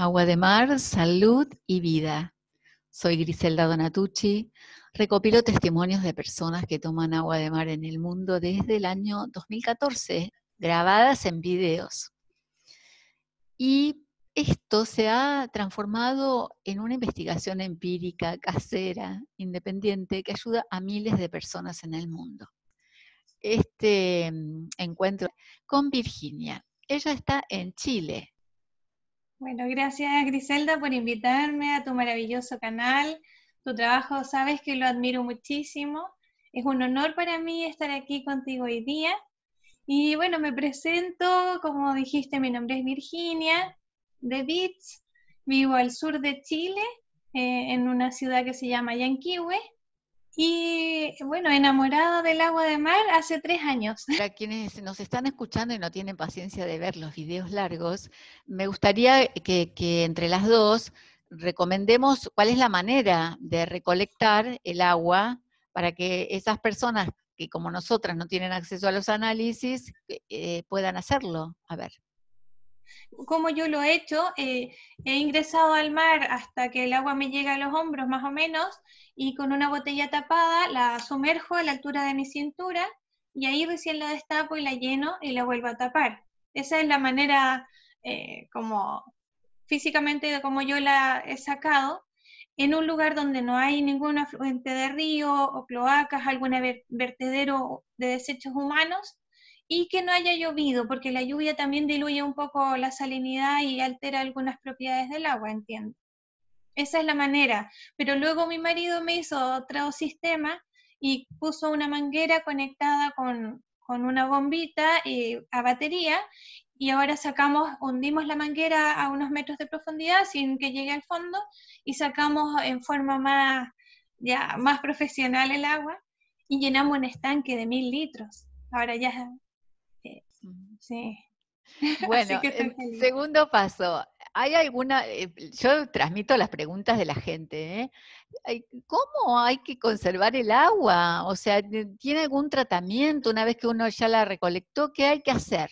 Agua de mar, salud y vida. Soy Griselda Donatucci. Recopilo testimonios de personas que toman agua de mar en el mundo desde el año 2014, grabadas en videos. Y esto se ha transformado en una investigación empírica, casera, independiente, que ayuda a miles de personas en el mundo. Este mm, encuentro con Virginia. Ella está en Chile, bueno, gracias Griselda por invitarme a tu maravilloso canal. Tu trabajo sabes que lo admiro muchísimo. Es un honor para mí estar aquí contigo hoy día. Y bueno, me presento, como dijiste, mi nombre es Virginia de Bits. Vivo al sur de Chile, eh, en una ciudad que se llama Yanquihue. Y bueno, enamorada del agua de mar hace tres años. Para quienes nos están escuchando y no tienen paciencia de ver los videos largos, me gustaría que, entre las dos recomendemos cuál es la manera de recolectar el agua para que esas personas que como nosotras no tienen acceso a los análisis eh, puedan hacerlo. A ver como yo lo he hecho, eh, he ingresado al mar hasta que el agua me llega a los hombros más o menos y con una botella tapada la sumerjo a la altura de mi cintura y ahí recién la destapo y la lleno y la vuelvo a tapar. Esa es la manera eh, como físicamente de como yo la he sacado en un lugar donde no hay ningún afluente de río o cloacas, algún vertedero de desechos humanos, y que no haya llovido, porque la lluvia también diluye un poco la salinidad y altera algunas propiedades del agua, entiendo. Esa es la manera. Pero luego mi marido me hizo otro sistema y puso una manguera conectada con, una bombita eh, a batería y ahora sacamos, hundimos la manguera a unos metros de profundidad sin que llegue al fondo y sacamos en forma más, ya, más profesional el agua y llenamos un estanque de mil litros. Ahora ya Sí. Bueno, segundo paso. ¿Hay alguna, eh, yo transmito las preguntas de la gente, ¿eh? ¿cómo hay que conservar el agua? O sea, ¿tiene algún tratamiento una vez que uno ya la recolectó? ¿Qué hay que hacer?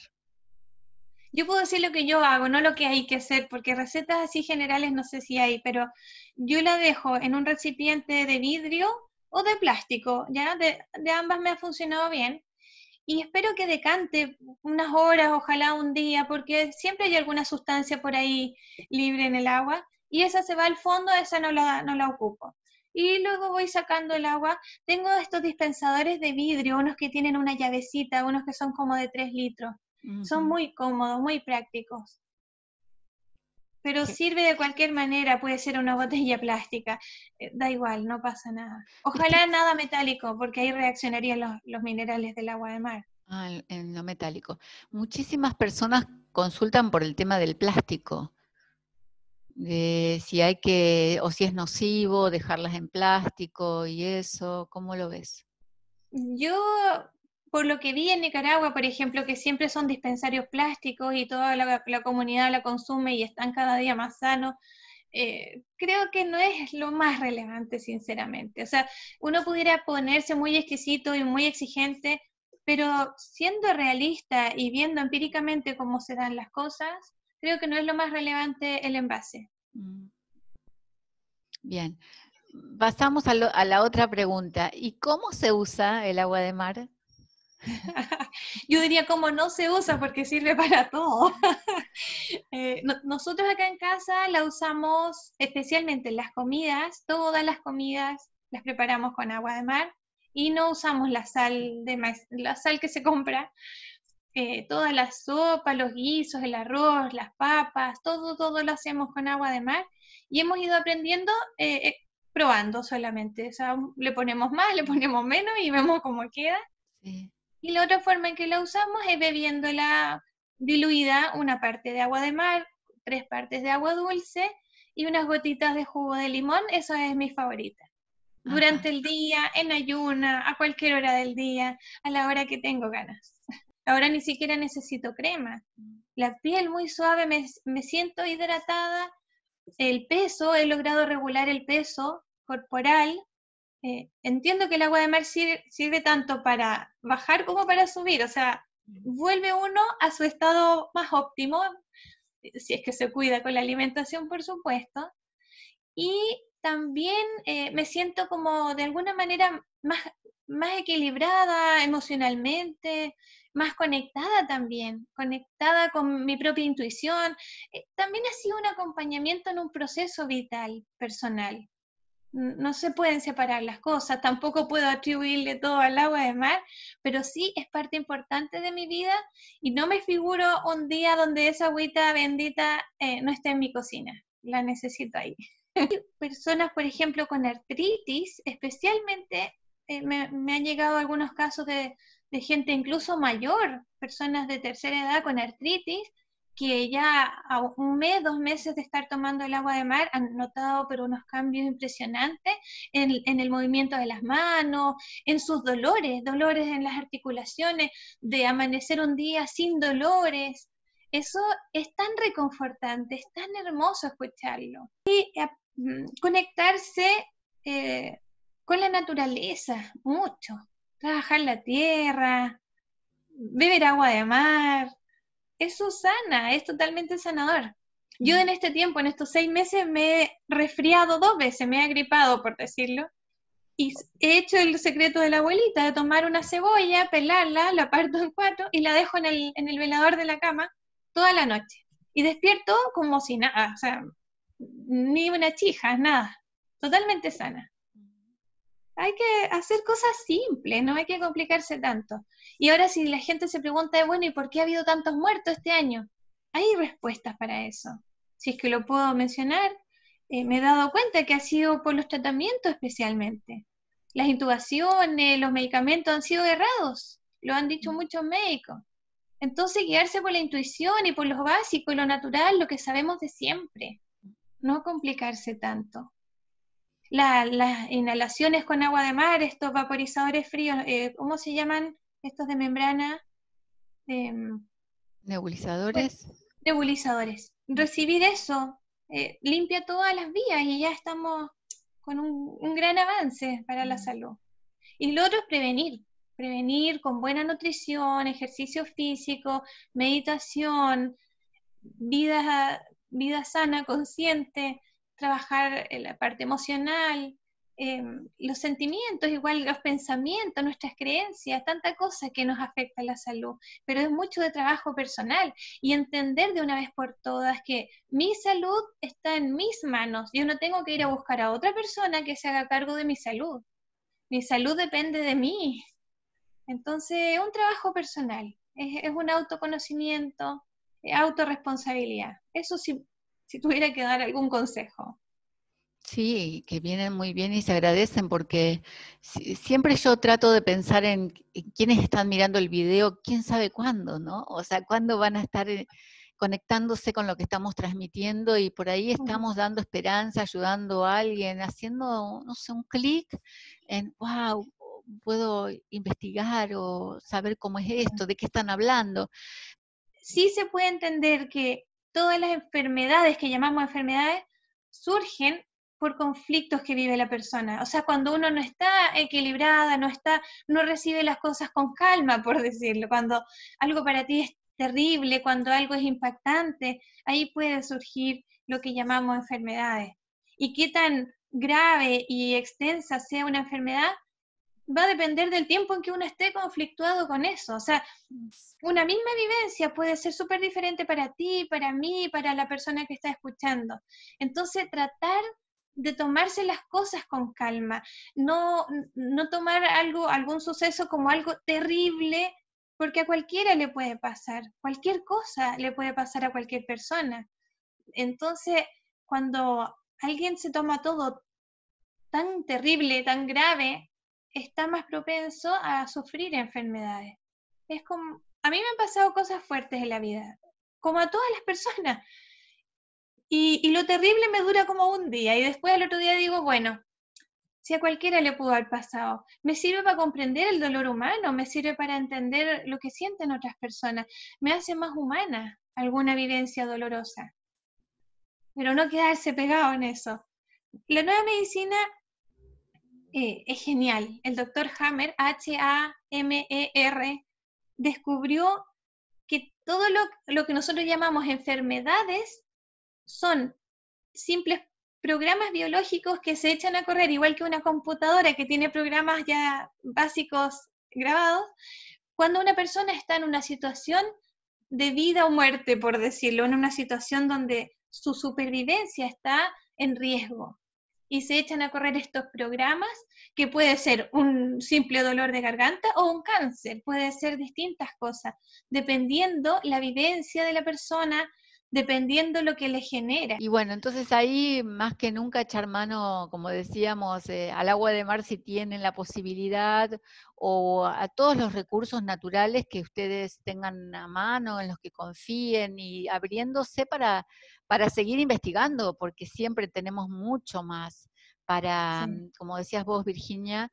Yo puedo decir lo que yo hago, no lo que hay que hacer, porque recetas así generales no sé si hay, pero yo la dejo en un recipiente de vidrio o de plástico, ya de ambas me ha funcionado bien y espero que decante unas horas, ojalá un día, porque siempre hay alguna sustancia por ahí libre en el agua y esa se va al fondo, esa no la, no la ocupo. Y luego voy sacando el agua. Tengo estos dispensadores de vidrio, unos que tienen una llavecita, unos que son como de 3 litros. Son muy cómodos, muy prácticos pero sirve de cualquier manera, puede ser una botella plástica, eh, da igual, no pasa nada. Ojalá nada metálico, porque ahí reaccionarían los, minerales del agua de mar. Ah, en lo metálico. Muchísimas personas consultan por el tema del plástico, de si hay que, o si es nocivo dejarlas en plástico y eso, ¿cómo lo ves? Yo por lo que vi en Nicaragua, por ejemplo, que siempre son dispensarios plásticos y toda la, comunidad la consume y están cada día más sanos, eh, creo que no es lo más relevante, sinceramente. O sea, uno pudiera ponerse muy exquisito y muy exigente, pero siendo realista y viendo empíricamente cómo se dan las cosas, creo que no es lo más relevante el envase. Mm. Bien. Pasamos a la otra pregunta. ¿Y cómo se usa el agua de mar? Yo diría como no se usa porque sirve para todo. Eh, nosotros acá en casa la usamos especialmente en las comidas, todas las comidas las preparamos con agua de mar y no usamos la sal de la sal que se compra. Eh, todas las sopas, los guisos, el arroz, las papas, todo, todo lo hacemos con agua de mar y hemos ido aprendiendo eh, eh, probando solamente. O sea, le ponemos más, le ponemos menos y vemos cómo queda. Sí. Y la otra forma en que la usamos es bebiéndola diluida, una parte de agua de mar, tres partes de agua dulce y unas gotitas de jugo de limón, eso es mi favorita. Durante el día, en ayuna, a cualquier hora del día, a la hora que tengo ganas. Ahora ni siquiera necesito crema. La piel muy suave, me siento hidratada. El peso, he logrado regular el peso corporal eh, entiendo que el agua de mar sirve, tanto para bajar como para subir, o sea, vuelve uno a su estado más óptimo, eh, si es que se cuida con la alimentación, por supuesto, y también eh, me siento como de alguna manera más, más equilibrada emocionalmente, más conectada también, conectada con mi propia intuición. también ha sido un acompañamiento en un proceso vital personal no se pueden separar las cosas, tampoco puedo atribuirle todo al agua de mar, pero sí es parte importante de mi vida y no me figuro un día donde esa agüita bendita eh, no esté en mi cocina, la necesito ahí. Personas, por ejemplo, con artritis, especialmente eh, me, han llegado algunos casos de gente incluso mayor, personas de tercera edad con artritis, que ya a un mes, dos meses de estar tomando el agua de mar, han notado pero unos cambios impresionantes en, el movimiento de las manos, en sus dolores, dolores en las articulaciones, de amanecer un día sin dolores. Eso es tan reconfortante, es tan hermoso escucharlo. Y eh, mm, conectarse eh, con la naturaleza, mucho. Trabajar la tierra, beber agua de mar, eso sana, es totalmente sanador. Yo en este tiempo, en estos seis meses, me he resfriado dos veces, me he agripado, por decirlo, y he hecho el secreto de la abuelita, de tomar una cebolla, pelarla, la parto en cuatro y la dejo en el, en el velador de la cama toda la noche. Y despierto como si nada, o sea, ni una chija, nada, totalmente sana hay que hacer cosas simples, no hay que complicarse tanto. Y ahora si la gente se pregunta, bueno, ¿y por qué ha habido tantos muertos este año? Hay respuestas para eso. Si es que lo puedo mencionar, eh, me he dado cuenta que ha sido por los tratamientos especialmente. Las intubaciones, los medicamentos han sido errados, lo han dicho mm. muchos médicos. Entonces, guiarse por la intuición y por lo básico y lo natural, lo que sabemos de siempre. No complicarse tanto la, las inhalaciones con agua de mar, estos vaporizadores fríos, eh, ¿cómo se llaman estos de membrana? Em, nebulizadores. Pues, nebulizadores. Recibir eso eh, limpia todas las vías y ya estamos con un, un gran avance para la mm. salud. Y lo otro es prevenir, prevenir con buena nutrición, ejercicio físico, meditación, vida, vida sana, consciente, trabajar la parte emocional, eh, los sentimientos, igual los pensamientos, nuestras creencias, tanta cosa que nos afecta a la salud, pero es mucho de trabajo personal y entender de una vez por todas que mi salud está en mis manos, yo no tengo que ir a buscar a otra persona que se haga cargo de mi salud, mi salud depende de mí. Entonces, un trabajo personal, es, es un autoconocimiento, eh, autorresponsabilidad. Eso sí, si tuviera que dar algún consejo. Sí, que vienen muy bien y se agradecen porque siempre yo trato de pensar en quiénes están mirando el video, quién sabe cuándo, ¿no? O sea, cuándo van a estar eh, conectándose con lo que estamos transmitiendo y por ahí estamos dando esperanza, ayudando a alguien, haciendo, no sé, un clic en, wow, puedo investigar o saber cómo es esto, de qué están hablando. Sí se puede entender que todas las enfermedades que llamamos enfermedades surgen por conflictos que vive la persona. O sea, cuando uno no está equilibrada, no está, no recibe las cosas con calma, por decirlo, cuando algo para ti es terrible, cuando algo es impactante, ahí puede surgir lo que llamamos enfermedades. Y qué tan grave y extensa sea una enfermedad, va a depender del tiempo en que uno esté conflictuado con eso. O sea, una misma vivencia puede ser súper diferente para ti, para mí, para la persona que está escuchando. Entonces, tratar de tomarse las cosas con calma, no, no tomar algo, algún suceso como algo terrible, porque a cualquiera le puede pasar, cualquier cosa le puede pasar a cualquier persona. Entonces, cuando alguien se toma todo tan terrible, tan grave, está más propenso a sufrir enfermedades. Es como, a mí me han pasado cosas fuertes en la vida, como a todas las personas. Y, y, lo terrible me dura como un día y después al otro día digo, bueno, si a cualquiera le pudo haber pasado, me sirve para comprender el dolor humano, me sirve para entender lo que sienten otras personas, me hace más humana alguna vivencia dolorosa. Pero no quedarse pegado en eso. La nueva medicina eh, es genial. El doctor Hammer, H-A-M-E-R, descubrió que todo lo que nosotros llamamos enfermedades son simples programas biológicos que se echan a correr, igual que una computadora que tiene programas ya básicos grabados, cuando una persona está en una situación de vida o muerte, por decirlo, en una situación donde su supervivencia está en riesgo y se echan a correr estos programas, que puede ser un simple dolor de garganta o un cáncer, puede ser distintas cosas, dependiendo la vivencia de la persona, dependiendo lo que le genera. Y bueno, entonces ahí más que nunca echar mano, como decíamos, eh, al agua de mar si tienen la posibilidad o a todos los recursos naturales que ustedes tengan a mano, en los que confíen y abriéndose para, seguir investigando, porque siempre tenemos mucho más para, mm, como decías vos, Virginia,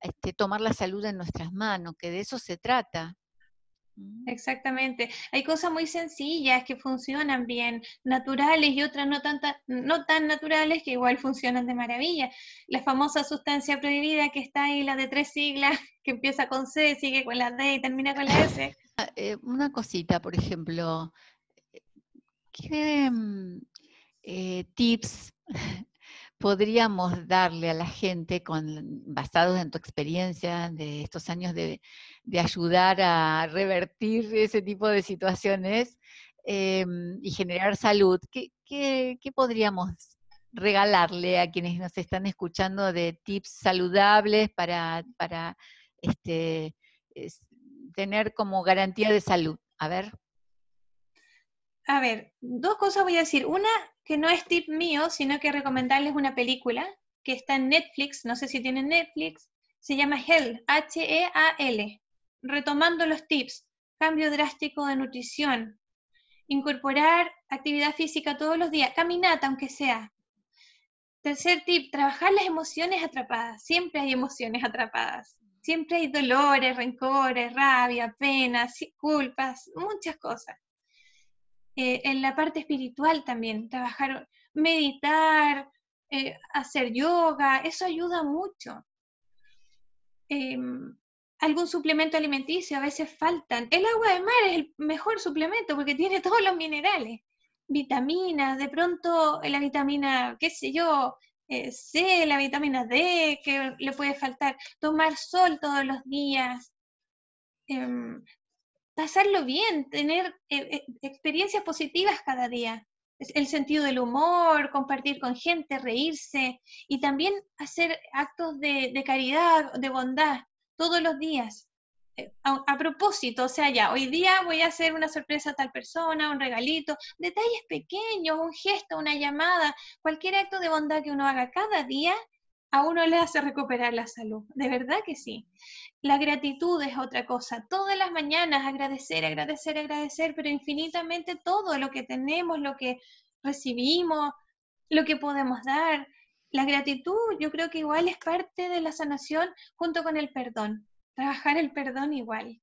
este, tomar la salud en nuestras manos, que de eso se trata. Mm. Exactamente. Hay cosas muy sencillas que funcionan bien, naturales y otras no tan, no tan naturales que igual funcionan de maravilla. La famosa sustancia prohibida que está ahí, la de tres siglas, que empieza con C, sigue con la D y termina con la S. Ah, eh, una cosita, por ejemplo, eh, ¿qué mm, eh, tips podríamos darle a la gente, basados en tu experiencia de estos años de, ayudar a revertir ese tipo de situaciones em, y generar salud? ¿Qué, podríamos regalarle a quienes nos están escuchando de tips saludables para, este, tener como garantía de salud? A ver. A ver, dos cosas voy a decir. Una, que no es tip mío, sino que recomendarles una película que está en Netflix, no sé si tienen Netflix, se llama Hell H-E-A-L. Retomando los tips, cambio drástico de nutrición, incorporar actividad física todos los días, caminata aunque sea. Tercer tip, trabajar las emociones atrapadas. Siempre hay emociones atrapadas. Siempre hay dolores, rencores, rabia, penas, culpas, muchas cosas. Eh, en la parte espiritual también, trabajar, meditar, eh, hacer yoga, eso ayuda mucho. Em, algún suplemento alimenticio, a veces faltan. El agua de mar es el mejor suplemento porque tiene todos los minerales, vitaminas, de pronto la vitamina, qué sé yo, eh, C, la vitamina D que le puede faltar, tomar sol todos los días, em, pasarlo bien, tener eh, eh, experiencias positivas cada día. El sentido del humor, compartir con gente, reírse y también hacer actos de, caridad, de bondad, todos los días. Eh, a, propósito, o sea, ya, hoy día voy a hacer una sorpresa a tal persona, un regalito, detalles pequeños, un gesto, una llamada, cualquier acto de bondad que uno haga cada día a uno le hace recuperar la salud, de verdad que sí. La gratitud es otra cosa. Todas las mañanas agradecer, agradecer, agradecer, pero infinitamente todo lo que tenemos, lo que recibimos, lo que podemos dar. La gratitud yo creo que igual es parte de la sanación junto con el perdón. Trabajar el perdón igual.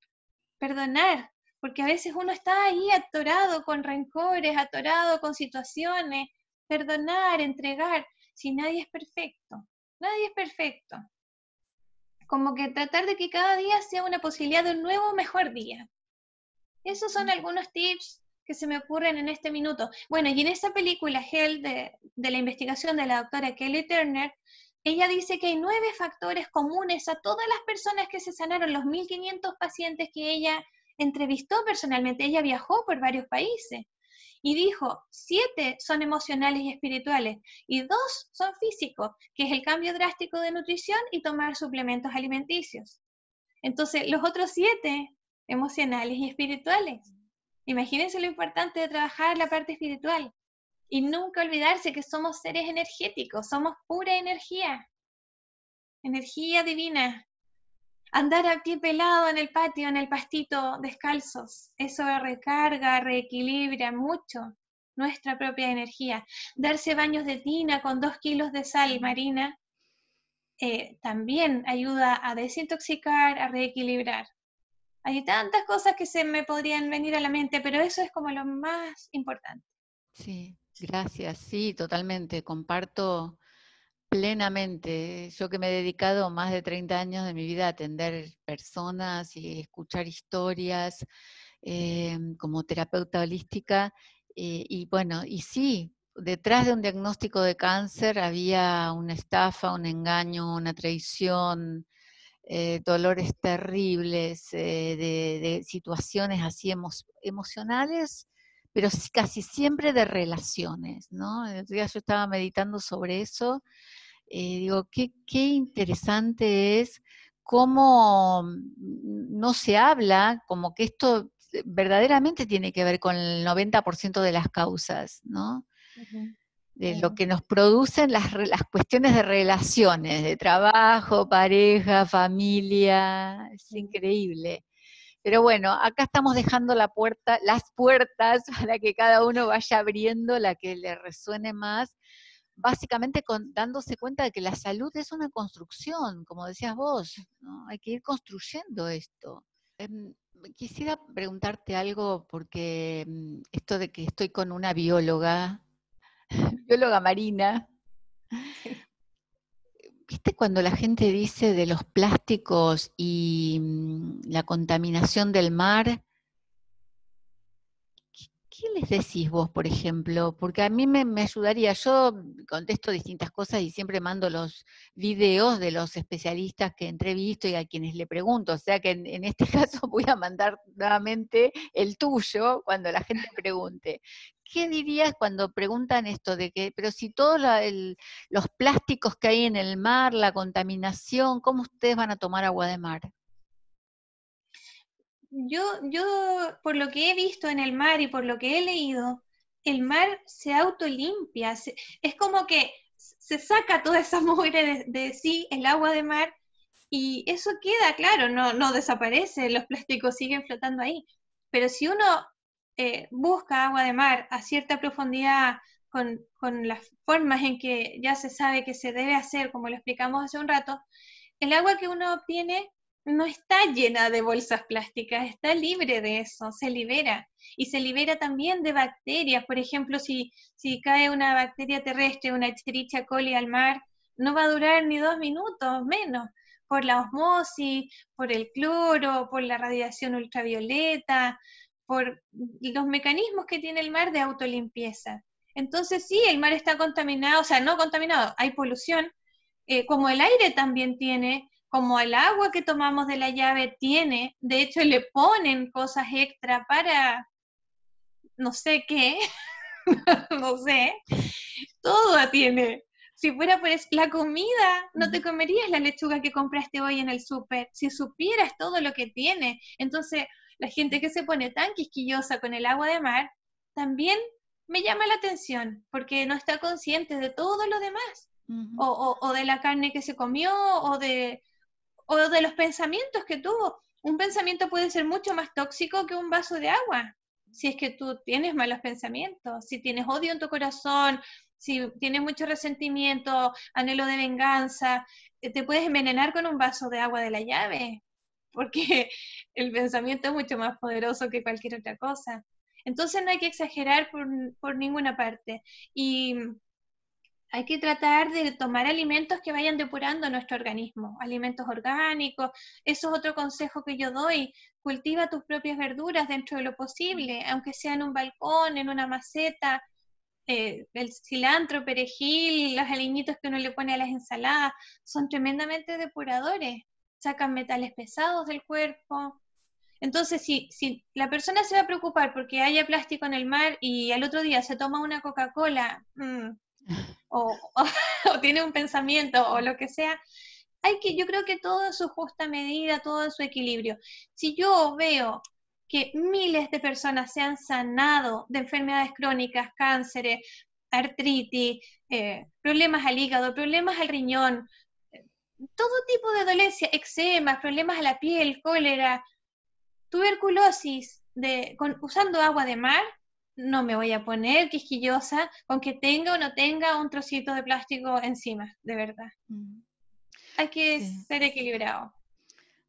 Perdonar, porque a veces uno está ahí atorado con rencores, atorado con situaciones. Perdonar, entregar, si nadie es perfecto. Nadie es perfecto. Como que tratar de que cada día sea una posibilidad de un nuevo mejor día. Esos son algunos tips que se me ocurren en este minuto. Bueno, y en esa película, Hell, de, de la investigación de la doctora Kelly Turner, ella dice que hay nueve factores comunes a todas las personas que se sanaron, los 1.500 pacientes que ella entrevistó personalmente. Ella viajó por varios países y dijo, siete son emocionales y espirituales y dos son físicos, que es el cambio drástico de nutrición y tomar suplementos alimenticios. Entonces, los otros siete, emocionales y espirituales. Imagínense lo importante de trabajar la parte espiritual y nunca olvidarse que somos seres energéticos, somos pura energía, energía divina, andar a pie pelado en el patio, en el pastito, descalzos. Eso recarga, reequilibra mucho nuestra propia energía. Darse baños de tina con dos kilos de sal marina eh, también ayuda a desintoxicar, a reequilibrar. Hay tantas cosas que se me podrían venir a la mente, pero eso es como lo más importante. Sí, gracias. Sí, totalmente. Comparto Plenamente. ¿eh? Yo que me he dedicado más de 30 años de mi vida a atender personas y escuchar historias eh, como terapeuta holística. Eh, y bueno, y sí, detrás de un diagnóstico de cáncer había una estafa, un engaño, una traición, dolores terribles, de, situaciones así emocionales pero casi siempre de relaciones, ¿no? El yo estaba meditando sobre eso eh, digo, qué, interesante es cómo mm, no se habla, como que esto verdaderamente tiene que ver con el 90% de las causas, ¿no? De lo que nos producen las, las, cuestiones de relaciones, de trabajo, pareja, familia, es increíble. Pero bueno, acá estamos dejando la puerta, las puertas para que cada uno vaya abriendo la que le resuene más básicamente dándose cuenta de que la salud es una construcción, como decías vos, hay que ir construyendo esto. Em, quisiera preguntarte algo, porque mm, esto de que estoy con una bióloga, bióloga marina, ¿viste cuando la gente dice de los plásticos y mm, la contaminación del mar? qué les decís vos, por ejemplo? Porque a mí me, ayudaría, yo contesto distintas cosas y siempre mando los videos de los especialistas que entrevisto y a quienes le pregunto, o sea que en, en este caso voy a mandar nuevamente el tuyo cuando la gente pregunte. ¿Qué dirías cuando preguntan esto de que, pero si todos los plásticos que hay en el mar, la contaminación, ¿cómo ustedes van a tomar agua de mar? yo, yo, por lo que he visto en el mar y por lo que he leído, el mar se autolimpia. es como que se saca toda esa mugre de, sí, el agua de mar, y eso queda claro, no, no desaparece, los plásticos siguen flotando ahí. Pero si uno eh, busca agua de mar a cierta profundidad, con, con, las formas en que ya se sabe que se debe hacer, como lo explicamos hace un rato, el agua que uno obtiene no está llena de bolsas plásticas, está libre de eso, se libera. Y se libera también de bacterias. Por ejemplo, si, si cae una bacteria terrestre, una chericha coli al mar, no va a durar ni dos minutos, menos, por la osmosis, por el cloro, por la radiación ultravioleta, por los mecanismos que tiene el mar de autolimpieza. Entonces sí, el mar está contaminado, o sea, no contaminado, hay polución, eh, como el aire también tiene, como el agua que tomamos de la llave tiene, de hecho le ponen cosas extra para no sé qué, no sé, todo tiene. Si fuera por la comida, no te comerías la lechuga que compraste hoy en el súper, si supieras todo lo que tiene. Entonces, la gente que se pone tan quisquillosa con el agua de mar, también me llama la atención, porque no está consciente de todo lo demás, o, o, de la carne que se comió, o de o de los pensamientos que tuvo. Un pensamiento puede ser mucho más tóxico que un vaso de agua, si es que tú tienes malos pensamientos, si tienes odio en tu corazón, si tienes mucho resentimiento, anhelo de venganza, eh, te puedes envenenar con un vaso de agua de la llave, porque el pensamiento es mucho más poderoso que cualquier otra cosa. Entonces no hay que exagerar por, por ninguna parte. Y hay que tratar de tomar alimentos que vayan depurando nuestro organismo, alimentos orgánicos. Eso es otro consejo que yo doy. Cultiva tus propias verduras dentro de lo posible, aunque sea en un balcón, en una maceta, eh, el cilantro, perejil, los aliñitos que uno le pone a las ensaladas, son tremendamente depuradores, sacan metales pesados del cuerpo. Entonces, si, si la persona se va a preocupar porque haya plástico en el mar y al otro día se toma una Coca-Cola, mm, o, tiene un pensamiento o lo que sea, hay que, yo creo que todo en su justa medida, todo en su equilibrio. Si yo veo que miles de personas se han sanado de enfermedades crónicas, cánceres, artritis, eh, problemas al hígado, problemas al riñón, todo tipo de dolencias eczemas, problemas a la piel, cólera, tuberculosis, usando agua de mar, no me voy a poner quisquillosa con que tenga o no tenga un trocito de plástico encima, de verdad. Mm. Hay que ser equilibrado.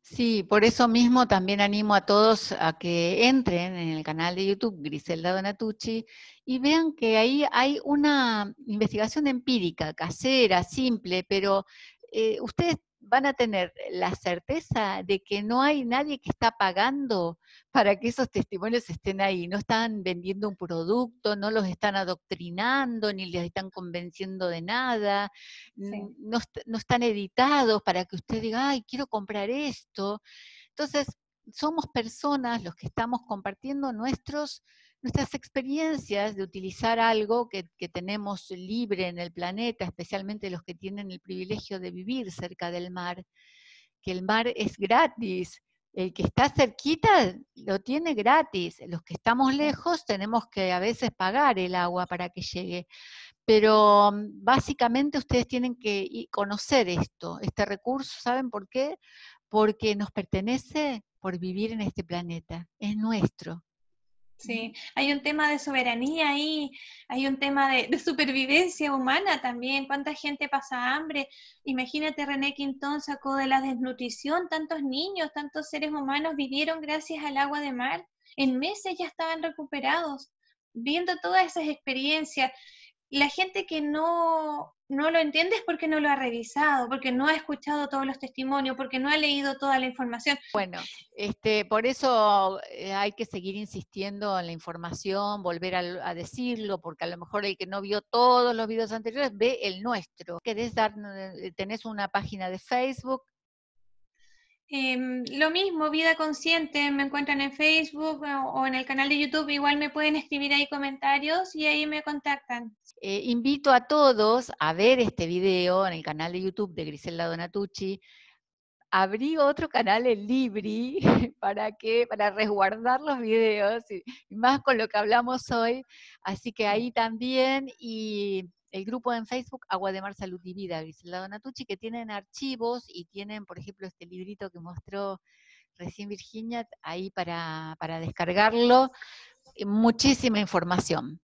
Sí, por eso mismo también animo a todos a que entren en el canal de YouTube Griselda Donatucci y vean que ahí hay una investigación empírica, casera, simple, pero eh, ustedes van a tener la certeza de que no hay nadie que está pagando para que esos testimonios estén ahí. No están vendiendo un producto, no los están adoctrinando, ni les están convenciendo de nada, no, no están editados para que usted diga, ay, quiero comprar esto. Entonces, somos personas los que estamos compartiendo nuestros nuestras experiencias de utilizar algo que, tenemos libre en el planeta, especialmente los que tienen el privilegio de vivir cerca del mar, que el mar es gratis, el que está cerquita lo tiene gratis, los que estamos lejos tenemos que a veces pagar el agua para que llegue. Pero mm, básicamente ustedes tienen que conocer esto, este recurso, ¿saben por qué? Porque nos pertenece por vivir en este planeta, es nuestro. Sí, hay un tema de soberanía ahí, hay un tema de, supervivencia humana también, cuánta gente pasa hambre. Imagínate, René Quintón sacó de la desnutrición tantos niños, tantos seres humanos vivieron gracias al agua de mar, en meses ya estaban recuperados, viendo todas esas experiencias. La gente que no, no lo entiendes porque no lo ha revisado, porque no ha escuchado todos los testimonios, porque no ha leído toda la información. Bueno, este, por eso eh, hay que seguir insistiendo en la información, volver a, decirlo, porque a lo mejor el que no vio todos los videos anteriores ve el nuestro. Querés eh, tenés una página de Facebook, Em, lo mismo, Vida Consciente, me encuentran en Facebook eh, o, en el canal de YouTube, igual me pueden escribir ahí comentarios y ahí me contactan. Eh, invito a todos a ver este video en el canal de YouTube de Griselda Donatucci. Abrí otro canal en Libri para que para resguardar los videos y más con lo que hablamos hoy, así que ahí también y el grupo en Facebook Agua de Mar Salud y Vida, Griselda Donatucci, que tienen archivos y tienen, por ejemplo, este librito que mostró recién Virginia, ahí para, para descargarlo, eh, muchísima información.